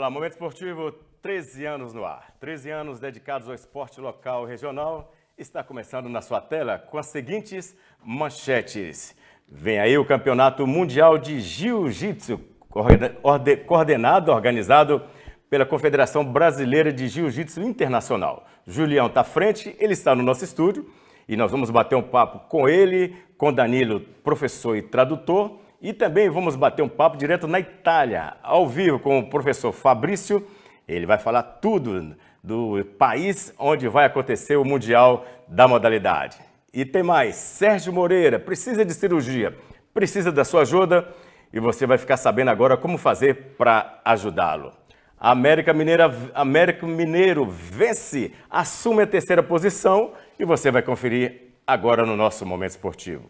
Olá, Momento Esportivo, 13 anos no ar. 13 anos dedicados ao esporte local e regional. Está começando na sua tela com as seguintes manchetes. Vem aí o Campeonato Mundial de Jiu-Jitsu, coordenado, organizado pela Confederação Brasileira de Jiu-Jitsu Internacional. Julião está à frente, ele está no nosso estúdio e nós vamos bater um papo com ele, com Danilo, professor e tradutor, e também vamos bater um papo direto na Itália, ao vivo com o professor Fabrício. Ele vai falar tudo do país onde vai acontecer o Mundial da Modalidade. E tem mais, Sérgio Moreira precisa de cirurgia, precisa da sua ajuda e você vai ficar sabendo agora como fazer para ajudá-lo. América, Mineira, América Mineiro vence, assume a terceira posição e você vai conferir agora no nosso Momento Esportivo.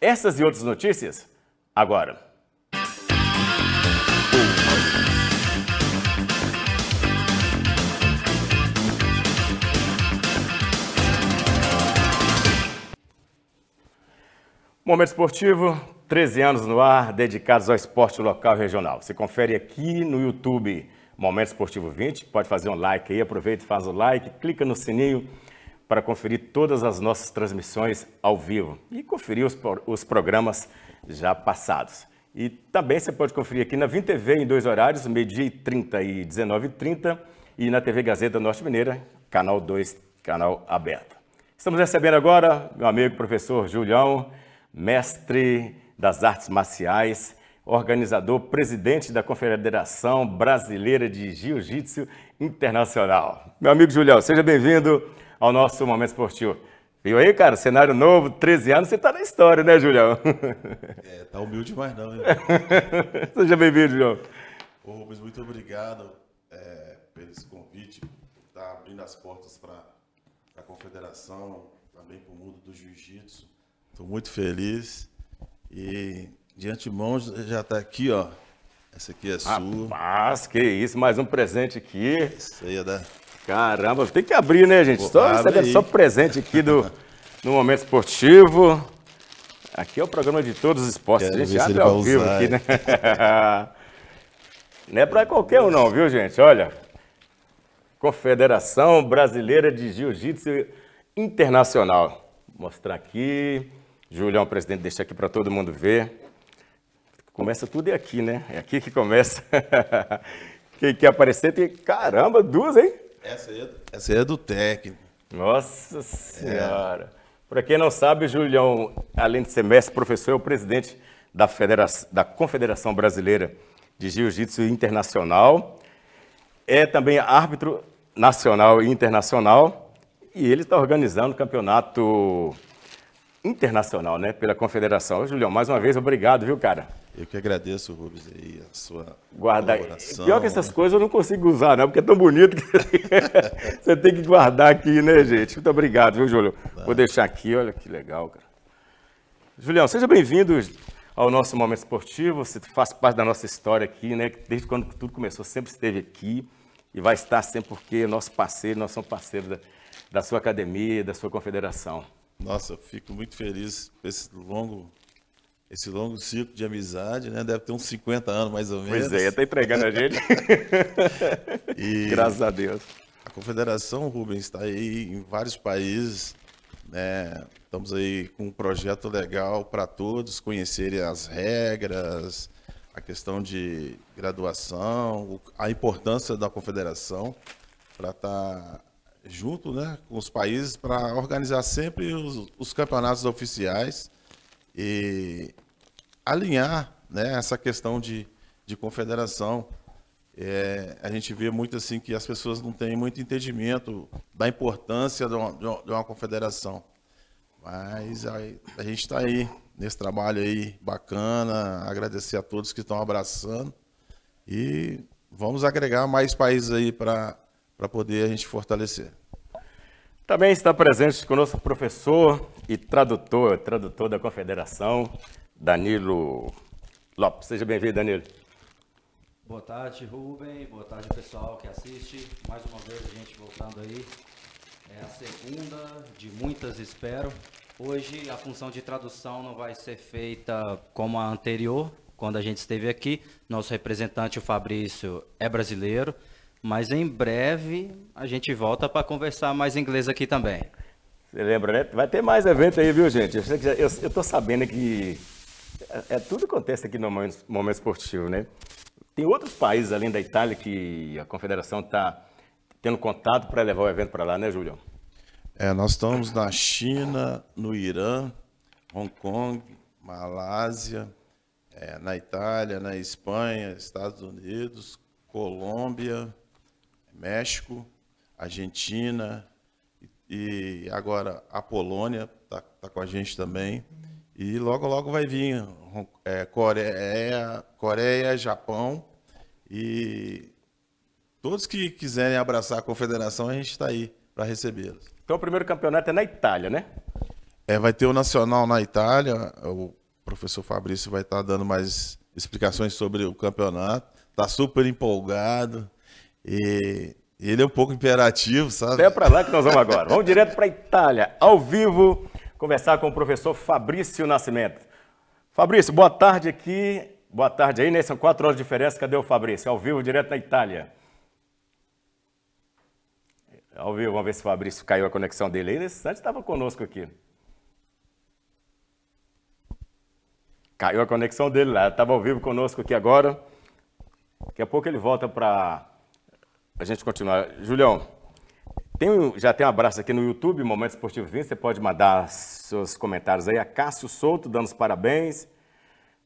Essas e outras notícias agora. Momento Esportivo, 13 anos no ar, dedicados ao esporte local e regional. Você confere aqui no YouTube Momento Esportivo 20, pode fazer um like aí, aproveita e faz o like, clica no sininho para conferir todas as nossas transmissões ao vivo e conferir os, os programas já passados. E também você pode conferir aqui na Vim TV em dois horários, meio-dia e 30 e 19 e 30, e na TV Gazeta Norte Mineira, canal 2, canal aberto. Estamos recebendo agora meu amigo professor Julião, mestre das artes marciais, organizador, presidente da Confederação Brasileira de Jiu-Jitsu Internacional. Meu amigo Julião, seja bem-vindo ao nosso Momento Esportivo. Viu aí, cara? Cenário novo, 13 anos, você tá na história, né, Julião? É, tá humilde mais não, hein? Seja bem-vindo, Julião. Ô, Rubens, muito obrigado é, pelo esse convite, tá abrindo as portas para a confederação, também para o mundo do jiu-jitsu. Estou muito feliz e, de antemão, já tá aqui, ó. Essa aqui é Rapaz, sua. Rapaz, que isso, mais um presente aqui. Isso aí é da... Caramba, tem que abrir, né, gente? Pô, Estou recebendo é só presente aqui do, no Momento Esportivo. Aqui é o programa de todos os esportes. Quero a gente abre ao vivo usar. aqui, né? não é para qualquer um não, viu, gente? Olha, Confederação Brasileira de Jiu-Jitsu Internacional. Vou mostrar aqui. Julião, presidente, deixa aqui para todo mundo ver. Começa tudo é aqui, né? É aqui que começa. Quem quer aparecer tem... Caramba, duas, hein? Essa aí, é essa aí é do técnico. Nossa é. Senhora. É. Para quem não sabe, Julião, além de ser mestre, professor, é o presidente da, Federa da Confederação Brasileira de Jiu-Jitsu Internacional. É também árbitro nacional e internacional. E ele está organizando o campeonato internacional, né? Pela Confederação. Ô, Julião, mais uma vez, obrigado, viu, cara? Eu que agradeço, Rubens, aí, a sua guarda colaboração. Pior que essas coisas eu não consigo usar, não, porque é tão bonito que você tem que guardar aqui, né, gente? Muito obrigado, viu, Júlio? Tá. Vou deixar aqui, olha que legal, cara. Julião, seja bem-vindo ao nosso Momento Esportivo. Você faz parte da nossa história aqui, né? Desde quando tudo começou, sempre esteve aqui e vai estar sempre porque é nosso parceiro, nós somos parceiros da, da sua academia, da sua confederação. Nossa, eu fico muito feliz com esse longo esse longo ciclo de amizade, né? Deve ter uns 50 anos mais ou menos. Pois é, está entregando a gente. e Graças a Deus. A Confederação Rubens está aí em vários países. Né? Estamos aí com um projeto legal para todos conhecerem as regras, a questão de graduação, a importância da confederação para estar tá junto né, com os países para organizar sempre os, os campeonatos oficiais e alinhar né, essa questão de, de confederação. É, a gente vê muito assim que as pessoas não têm muito entendimento da importância de uma, de uma, de uma confederação. Mas a, a gente está aí nesse trabalho aí bacana, agradecer a todos que estão abraçando e vamos agregar mais países aí para poder a gente fortalecer. Também está presente conosco o professor e tradutor, tradutor da confederação, Danilo Lopes. Seja bem-vindo, Danilo. Boa tarde, Rubem. Boa tarde, pessoal que assiste. Mais uma vez a gente voltando aí. É a segunda de muitas, espero. Hoje a função de tradução não vai ser feita como a anterior, quando a gente esteve aqui. Nosso representante, o Fabrício, é brasileiro, mas em breve a gente volta para conversar mais inglês aqui também. Você lembra, né? Vai ter mais evento aí, viu, gente? Eu estou sabendo que é, é, tudo acontece aqui no momento, momento esportivo, né? Tem outros países além da Itália que a confederação está tendo contato para levar o evento para lá, né, Julião? É, nós estamos na China, no Irã, Hong Kong, Malásia, é, na Itália, na Espanha, Estados Unidos, Colômbia, México, Argentina e, e agora a Polônia está tá com a gente também. E logo, logo vai vir é, Coreia, Coreia, Japão e todos que quiserem abraçar a confederação, a gente está aí para recebê-los. Então o primeiro campeonato é na Itália, né? É, vai ter o Nacional na Itália, o professor Fabrício vai estar tá dando mais explicações sobre o campeonato, está super empolgado e ele é um pouco imperativo, sabe? É para lá que nós vamos agora. Vamos direto para a Itália, ao vivo conversar com o professor Fabrício Nascimento. Fabrício, boa tarde aqui. Boa tarde aí, né? São quatro horas de diferença. Cadê o Fabrício? Ao vivo, direto na Itália. Ao vivo, vamos ver se o Fabrício caiu a conexão dele aí. Nesse instante estava conosco aqui. Caiu a conexão dele lá. Estava ao vivo conosco aqui agora. Daqui a pouco ele volta para a gente continuar. Julião, tem, já tem um abraço aqui no YouTube, Momento Esportivo 20. Você pode mandar seus comentários aí. A Cássio Souto dando os parabéns.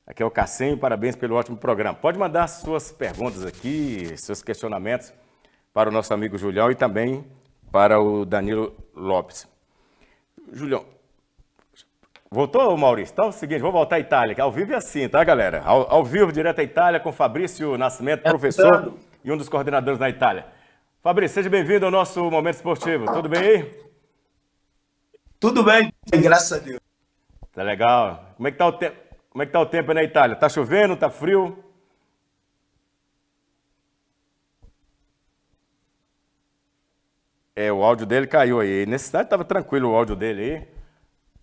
Aqui é o Cassinho, parabéns pelo ótimo programa. Pode mandar suas perguntas aqui, seus questionamentos para o nosso amigo Julião e também para o Danilo Lopes. Julião, voltou, Maurício? Então é o seguinte, vou voltar à Itália, que ao vivo é assim, tá, galera? Ao, ao vivo, direto à Itália, com Fabrício Nascimento, é, professor é e um dos coordenadores na Itália. Fabrício, seja bem-vindo ao nosso Momento Esportivo. Tudo bem aí? Tudo bem, graças a Deus. Tá legal. Como é que tá o tempo? Como é que tá o tempo aí na Itália? Tá chovendo? Tá frio? É, o áudio dele caiu aí. Nesse cidade tava tranquilo o áudio dele aí.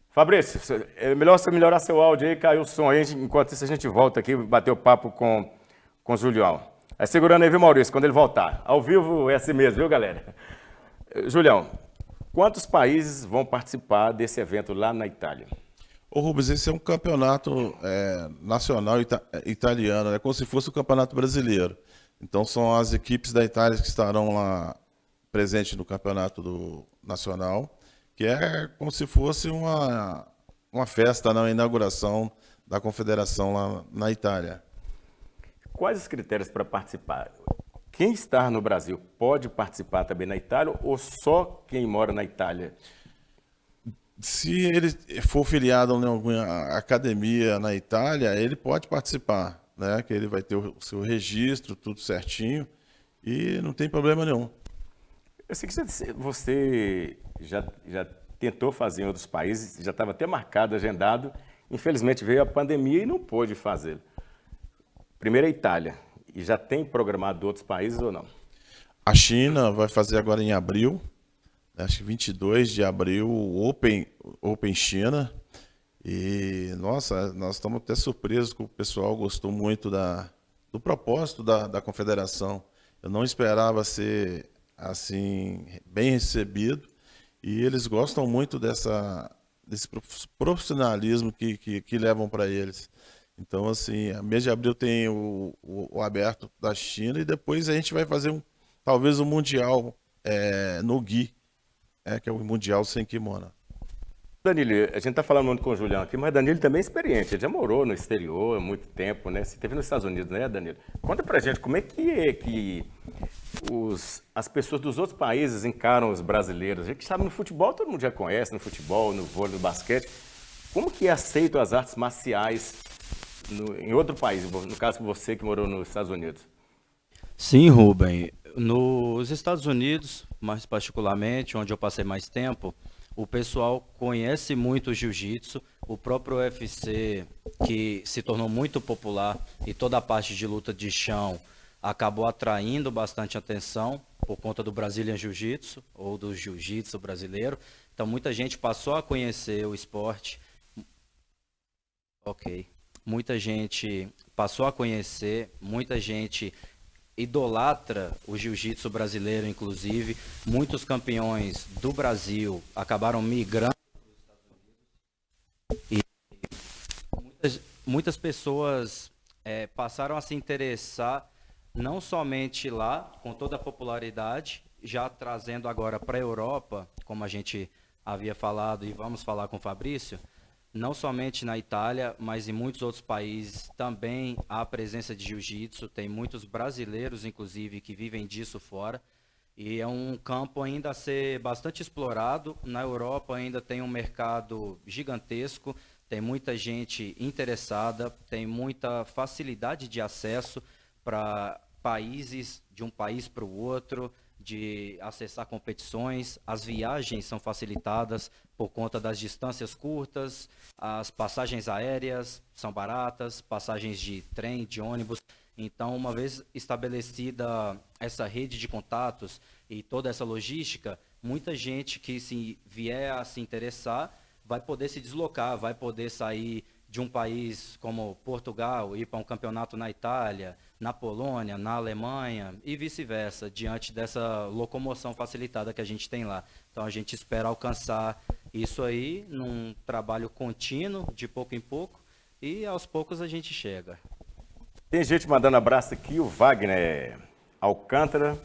Fabrício, é melhor você melhorar seu áudio aí, caiu o som aí. Enquanto isso, a gente volta aqui bater o papo com, com o Julião. É segurando aí, viu, Maurício, quando ele voltar. Ao vivo é assim mesmo, viu, galera? Julião, quantos países vão participar desse evento lá na Itália? Ô Rubens, esse é um campeonato é, nacional ita italiano, é né? como se fosse o campeonato brasileiro. Então são as equipes da Itália que estarão lá presentes no campeonato do, nacional, que é como se fosse uma, uma festa, na né? inauguração da confederação lá na Itália. Quais os critérios para participar? Quem está no Brasil pode participar também na Itália ou só quem mora na Itália? Se ele for filiado a alguma academia na Itália, ele pode participar, né? Que ele vai ter o seu registro, tudo certinho e não tem problema nenhum. Eu sei que você já, já tentou fazer em outros países, já estava até marcado, agendado. Infelizmente veio a pandemia e não pôde fazê-lo. Primeiro a Itália. E já tem programado outros países ou não? A China vai fazer agora em abril, né? acho que 22 de abril, o Open, Open China. E, nossa, nós estamos até surpresos que o pessoal gostou muito da, do propósito da, da confederação. Eu não esperava ser, assim, bem recebido. E eles gostam muito dessa, desse profissionalismo que, que, que levam para eles. Então, assim, a é, mês de abril tem o, o, o, aberto da China e depois a gente vai fazer um, talvez um mundial é, no Gui, é, que é o mundial sem kimono. Danilo, a gente está falando muito com o Julião aqui, mas Danilo também é experiente, ele já morou no exterior há muito tempo, né? Você esteve nos Estados Unidos, né, Danilo? Conta pra gente como é que é que os, as pessoas dos outros países encaram os brasileiros. A gente sabe no futebol, todo mundo já conhece, no futebol, no vôlei, no basquete. Como que é aceito as artes marciais no, em outro país, no caso você que morou nos Estados Unidos? Sim, Ruben. Nos Estados Unidos, mais particularmente, onde eu passei mais tempo, o pessoal conhece muito o jiu-jitsu, o próprio UFC, que se tornou muito popular e toda a parte de luta de chão acabou atraindo bastante atenção por conta do Brazilian Jiu-Jitsu ou do Jiu-Jitsu brasileiro. Então muita gente passou a conhecer o esporte. Ok muita gente passou a conhecer, muita gente idolatra o jiu-jitsu brasileiro, inclusive. Muitos campeões do Brasil acabaram migrando para os Estados Unidos. E muitas, muitas pessoas é, passaram a se interessar não somente lá, com toda a popularidade, já trazendo agora para a Europa, como a gente havia falado e vamos falar com o Fabrício, não somente na Itália, mas em muitos outros países também há a presença de jiu-jitsu. Tem muitos brasileiros, inclusive, que vivem disso fora. E é um campo ainda a ser bastante explorado. Na Europa ainda tem um mercado gigantesco, tem muita gente interessada, tem muita facilidade de acesso para países de um país para o outro de acessar competições, as viagens são facilitadas por conta das distâncias curtas, as passagens aéreas são baratas, passagens de trem, de ônibus. Então, uma vez estabelecida essa rede de contatos e toda essa logística, muita gente que se vier a se interessar vai poder se deslocar, vai poder sair de um país como Portugal ir para um campeonato na Itália, na Polônia, na Alemanha e vice-versa, diante dessa locomoção facilitada que a gente tem lá. Então a gente espera alcançar isso aí num trabalho contínuo, de pouco em pouco, e aos poucos a gente chega. Tem gente mandando abraço aqui, o Wagner Alcântara,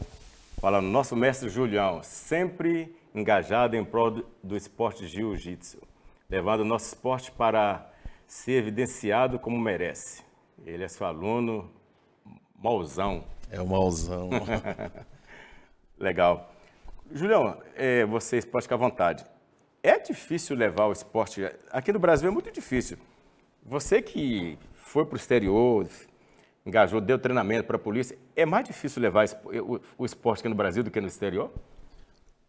falando, nosso mestre Julião, sempre engajado em prol do esporte jiu-jitsu, levando o nosso esporte para ser evidenciado como merece. Ele é seu aluno mauzão. É o mauzão. Legal. Julião, é, vocês podem ficar à vontade. É difícil levar o esporte. Aqui no Brasil é muito difícil. Você que foi para o exterior, engajou, deu treinamento para a polícia, é mais difícil levar eh, o esporte aqui no Brasil do que no exterior?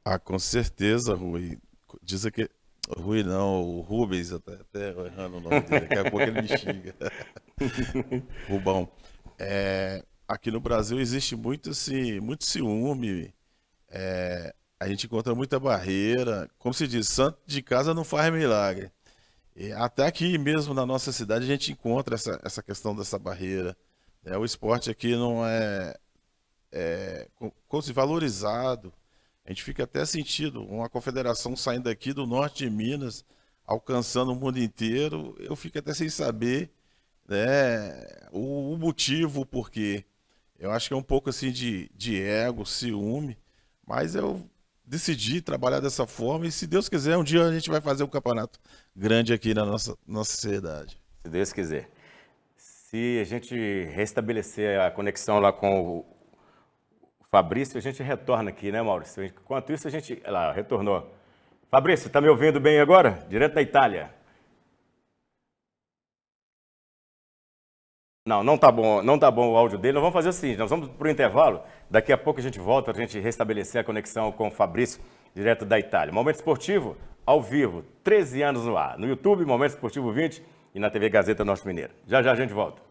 Ah, com certeza, Rui. Diz que Rui não, o Rubens, até, até errando o nome dele, daqui a pouco ele me xinga. Rubão. É, aqui no Brasil existe muito, assim, muito ciúme, é, a gente encontra muita barreira. Como se diz, santo de casa não faz milagre. E até aqui mesmo na nossa cidade a gente encontra essa, essa questão dessa barreira. É, o esporte aqui não é, é como se valorizado. A gente fica até sentido uma confederação saindo daqui do norte de Minas, alcançando o mundo inteiro. Eu fico até sem saber né, o, o motivo, o porquê. Eu acho que é um pouco assim de, de ego, ciúme, mas eu decidi trabalhar dessa forma e se Deus quiser, um dia a gente vai fazer um campeonato grande aqui na nossa, nossa Se Deus quiser. Se a gente restabelecer a conexão lá com o Fabrício, a gente retorna aqui, né, Maurício? Enquanto isso, a gente. Olha lá, retornou. Fabrício, está me ouvindo bem agora? Direto da Itália. Não, não está bom, não tá bom o áudio dele. Nós vamos fazer o seguinte, nós vamos para o intervalo. Daqui a pouco a gente volta para a gente restabelecer a conexão com o Fabrício, direto da Itália. Momento Esportivo, ao vivo, 13 anos no ar. No YouTube, Momento Esportivo 20 e na TV Gazeta Norte Mineira. Já já a gente volta.